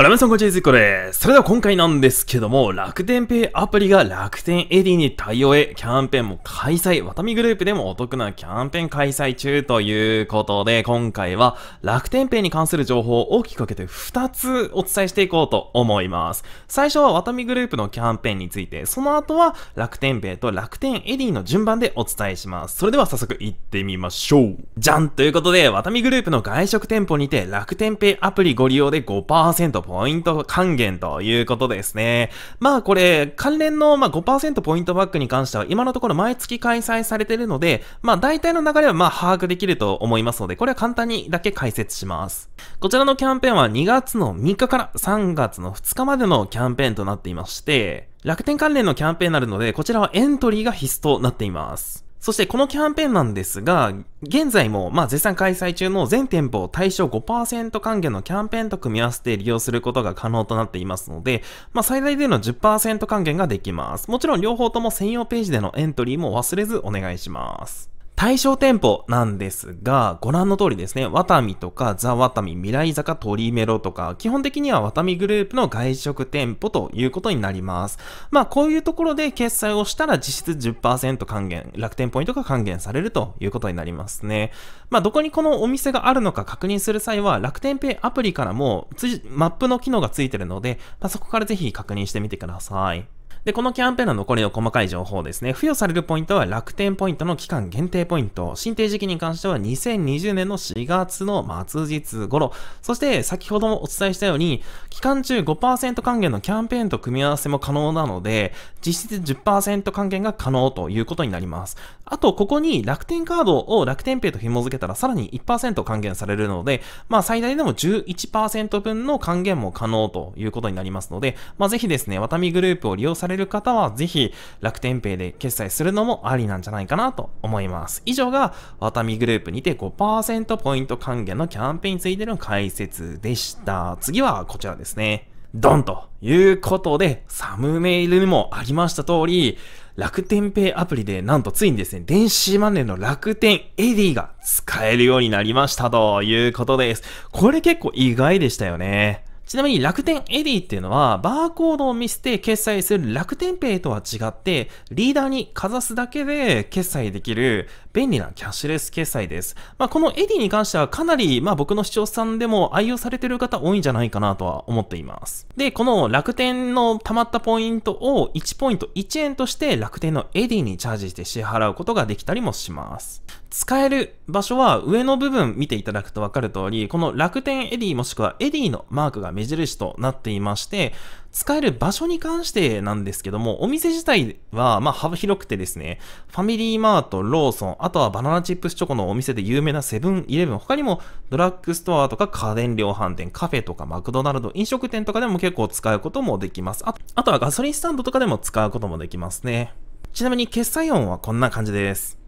あらさんこんにちは、ズッこです。それでは今回なんですけども、楽天ペイアプリが楽天エディに対応へ、キャンペーンも開催、ワタミグループでもお得なキャンペーン開催中ということで、今回は楽天ペイに関する情報を大きく分けて2つお伝えしていこうと思います。最初はワタミグループのキャンペーンについて、その後は楽天ペイと楽天エディの順番でお伝えします。それでは早速行ってみましょう。じゃんということで、ワタミグループの外食店舗にて楽天ペイアプリご利用で5%ポイント還元ということですね。まあこれ、関連のま5%ポイントバックに関しては今のところ毎月開催されているので、まあ大体の流れはまあ把握できると思いますので、これは簡単にだけ解説します。こちらのキャンペーンは2月の3日から3月の2日までのキャンペーンとなっていまして、楽天関連のキャンペーンになるので、こちらはエントリーが必須となっています。そしてこのキャンペーンなんですが、現在も、まあ、絶賛開催中の全店舗を対象5%還元のキャンペーンと組み合わせて利用することが可能となっていますので、まあ、最大での10%還元ができます。もちろん両方とも専用ページでのエントリーも忘れずお願いします。対象店舗なんですが、ご覧の通りですね、ワタミとかザ・ワタミ、未来坂、トリメロとか、基本的にはワタミグループの外食店舗ということになります。まあ、こういうところで決済をしたら実質10%還元、楽天ポイントが還元されるということになりますね。まあ、どこにこのお店があるのか確認する際は、楽天ペイアプリからも、マップの機能がついてるので、まあ、そこからぜひ確認してみてください。で、このキャンペーンの残りの細かい情報ですね。付与されるポイントは楽天ポイントの期間限定ポイント。新定時期に関しては2020年の4月の末日頃。そして先ほどもお伝えしたように、期間中5%還元のキャンペーンと組み合わせも可能なので、実質10%還元が可能ということになります。あと、ここに楽天カードを楽天ペイと紐付けたらさらに1%還元されるので、まあ最大でも11%分の還元も可能ということになりますので、まあぜひですね、ワタミグループを利用されれる方は、ぜひ楽天ペイで決済するのもありなんじゃないかなと思います。以上が、ワタミグループにて5%ポイント還元のキャンペーンについての解説でした。次はこちらですね。ドンということで、サムネイルにもありました通り、楽天ペイアプリでなんとついにですね、電子マネーの楽天エディが使えるようになりましたということです。これ結構意外でしたよね。ちなみに楽天エディっていうのは、バーコードを見せて決済する楽天ペイとは違って、リーダーにかざすだけで決済できる便利なキャッシュレス決済です。まあ、このエディに関してはかなり、まあ、僕の視聴者さんでも愛用されてる方多いんじゃないかなとは思っています。で、この楽天の溜まったポイントを1ポイント1円として楽天のエディにチャージして支払うことができたりもします。使える場所は上の部分見ていただくとわかる通り、この楽天エディもしくはエディのマークが見目印となっていまして、使える場所に関してなんですけども、お店自体は、まあ、幅広くてですね、ファミリーマート、ローソン、あとはバナナチップスチョコのお店で有名なセブンイレブン、他にもドラッグストアとか家電量販店、カフェとかマクドナルド、飲食店とかでも結構使うこともできます。ああとはガソリンスタンドとかでも使うこともできますね。ちなみに決済音はこんな感じです。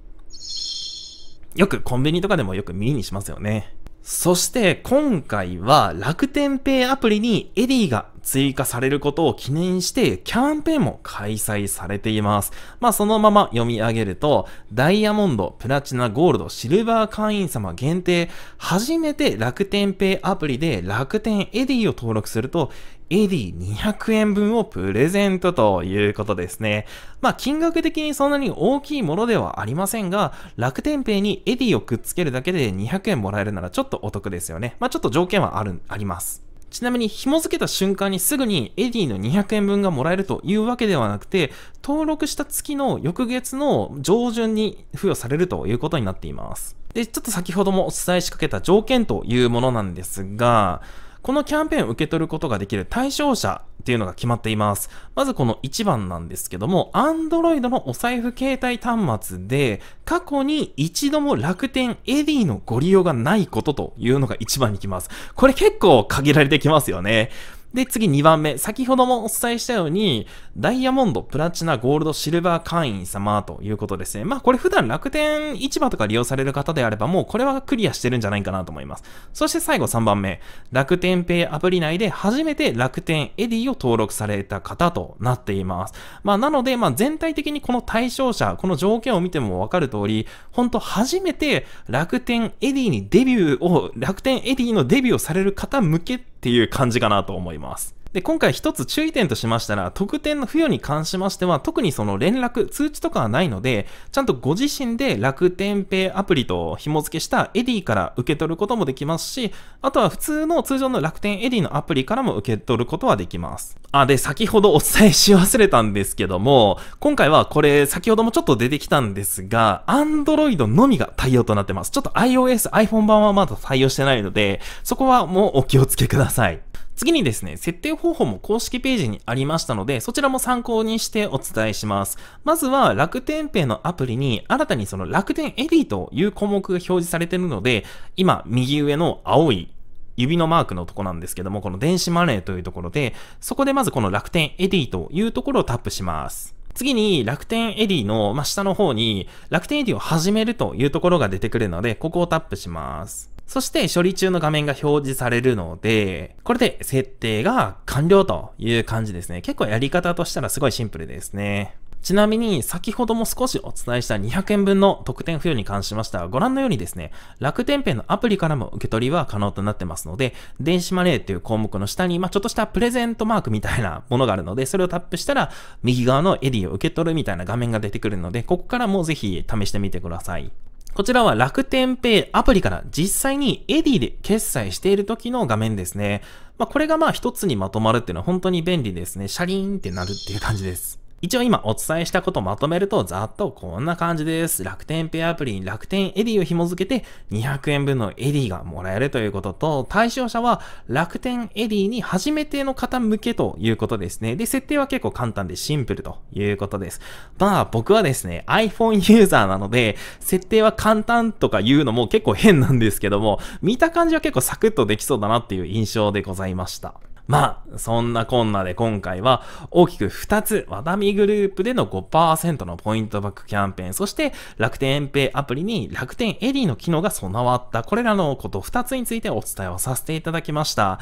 よくコンビニとかでもよく耳にしますよね。そして今回は楽天ペイアプリにエディが追加されることを記念してキャンペーンも開催されています。まあそのまま読み上げると、ダイヤモンド、プラチナ、ゴールド、シルバー会員様限定、初めて楽天ペイアプリで楽天エディを登録すると、エディ200円分をプレゼントということですね。まあ、金額的にそんなに大きいものではありませんが、楽天ペイにエディをくっつけるだけで200円もらえるならちょっとお得ですよね。まあ、ちょっと条件はある、あります。ちなみに紐付けた瞬間にすぐにエディの200円分がもらえるというわけではなくて、登録した月の翌月の上旬に付与されるということになっています。で、ちょっと先ほどもお伝えしかけた条件というものなんですが、このキャンペーンを受け取ることができる対象者っていうのが決まっています。まずこの1番なんですけども、Android のお財布携帯端末で、過去に一度も楽天エディのご利用がないことというのが1番に来ます。これ結構限られてきますよね。で、次2番目。先ほどもお伝えしたように、ダイヤモンド、プラチナ、ゴールド、シルバー会員様ということですね。まあこれ普段楽天市場とか利用される方であれば、もうこれはクリアしてるんじゃないかなと思います。そして最後3番目。楽天ペイアプリ内で初めて楽天エディを登録された方となっています。まあなので、まあ全体的にこの対象者、この条件を見てもわかる通り、ほんと初めて楽天エディにデビューを、楽天エディのデビューをされる方向けっていう感じかなと思います。で、今回一つ注意点としましたら、特典の付与に関しましては、特にその連絡、通知とかはないので、ちゃんとご自身で楽天ペイアプリと紐付けしたエディから受け取ることもできますし、あとは普通の通常の楽天エディのアプリからも受け取ることはできます。あ、で、先ほどお伝えし忘れたんですけども、今回はこれ先ほどもちょっと出てきたんですが、Android のみが対応となってます。ちょっと iOS、iPhone 版はまだ対応してないので、そこはもうお気をつけください。次にですね、設定方法も公式ページにありましたので、そちらも参考にしてお伝えします。まずは楽天ペイのアプリに新たにその楽天エディという項目が表示されているので、今右上の青い指のマークのとこなんですけども、この電子マネーというところで、そこでまずこの楽天エディというところをタップします。次に楽天エディの、まあ、下の方に楽天エディを始めるというところが出てくるので、ここをタップします。そして処理中の画面が表示されるので、これで設定が完了という感じですね。結構やり方としたらすごいシンプルですね。ちなみに先ほども少しお伝えした200円分の特典付与に関しましてはご覧のようにですね、楽天ペンのアプリからも受け取りは可能となってますので、電子マネーという項目の下に、まあ、ちょっとしたプレゼントマークみたいなものがあるので、それをタップしたら右側のエディを受け取るみたいな画面が出てくるので、ここからもぜひ試してみてください。こちらは楽天ペイアプリから実際にエディで決済している時の画面ですね。まあ、これがまあ一つにまとまるっていうのは本当に便利ですね。シャリーンってなるっていう感じです。一応今お伝えしたことをまとめると、ざっとこんな感じです。楽天ペアアプリに楽天エディを紐付けて、200円分のエディがもらえるということと、対象者は楽天エディに初めての方向けということですね。で、設定は結構簡単でシンプルということです。ただ、僕はですね、iPhone ユーザーなので、設定は簡単とか言うのも結構変なんですけども、見た感じは結構サクッとできそうだなっていう印象でございました。まあ、そんなこんなで今回は大きく2つ、ワタミグループでの5%のポイントバックキャンペーン、そして楽天ペイアプリに楽天エディの機能が備わった、これらのこと2つについてお伝えをさせていただきました。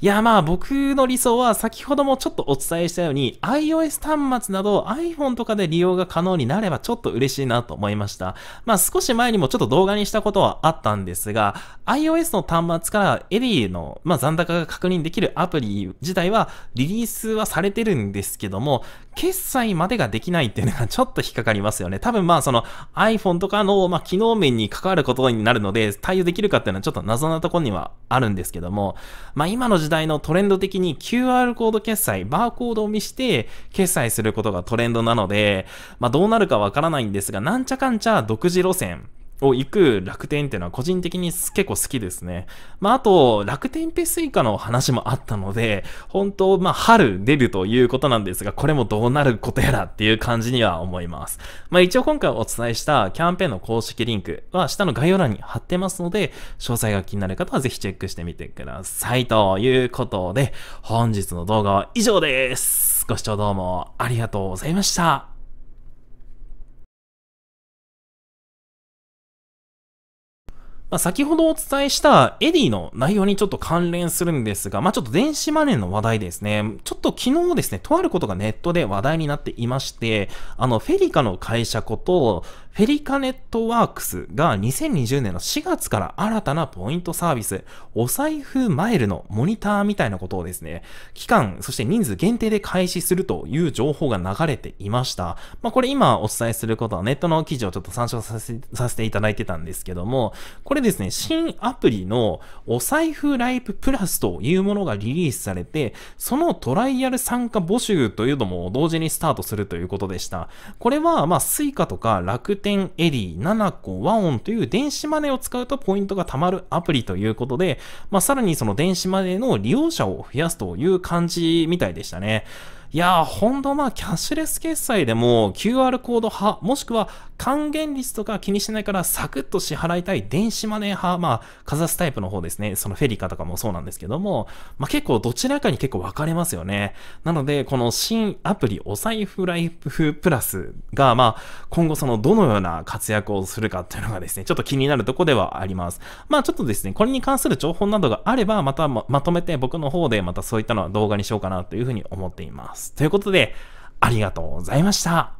いや、まあ僕の理想は先ほどもちょっとお伝えしたように iOS 端末など iPhone とかで利用が可能になればちょっと嬉しいなと思いました。まあ少し前にもちょっと動画にしたことはあったんですが iOS の端末からエリーの、まあ、残高が確認できるアプリ自体はリリースはされてるんですけども決済までができないっていうのがちょっと引っかかりますよね。多分まあその iPhone とかの、まあ、機能面に関わることになるので対応できるかっていうのはちょっと謎なところにはあるんですけどもまあ今の時時代のトレンド的に QR コード決済、バーコードを見して決済することがトレンドなので、まあ、どうなるかわからないんですが、なんちゃかんちゃ独自路線、を行く楽天っていうのは個人的に結構好きですね。まあ、あと、楽天ペスイカの話もあったので、本当、まあ、春出るということなんですが、これもどうなることやらっていう感じには思います。まあ、一応今回お伝えしたキャンペーンの公式リンクは下の概要欄に貼ってますので、詳細が気になる方はぜひチェックしてみてください。ということで、本日の動画は以上です。ご視聴どうもありがとうございました。まあ、先ほどお伝えしたエディの内容にちょっと関連するんですが、まあ、ちょっと電子マネーの話題ですね。ちょっと昨日ですね、とあることがネットで話題になっていまして、あの、フェリカの会社こと、フェリカネットワークスが2020年の4月から新たなポイントサービス、お財布マイルのモニターみたいなことをですね、期間、そして人数限定で開始するという情報が流れていました。まあ、これ今お伝えすることはネットの記事をちょっと参照させていただいてたんですけども、これれですね、新アプリのお財布ライブプラスというものがリリースされて、そのトライアル参加募集というのも同時にスタートするということでした。これは、まあ、スイカとか楽天エリー、ナナコ、ワオンという電子マネーを使うとポイントが貯まるアプリということで、まあ、さらにその電子マネーの利用者を増やすという感じみたいでしたね。いやー、ほんとまあ、キャッシュレス決済でも QR コード派、もしくは還元率とか気にしないからサクッと支払いたい電子マネー派、まあ、かざすタイプの方ですね。そのフェリカとかもそうなんですけども、まあ結構どちらかに結構分かれますよね。なので、この新アプリお財布ライフプラスが、まあ、今後そのどのような活躍をするかっていうのがですね、ちょっと気になるとこではあります。まあちょっとですね、これに関する情報などがあれば、またまとめて僕の方でまたそういったのは動画にしようかなというふうに思っています。ます。ということで、ありがとうございました。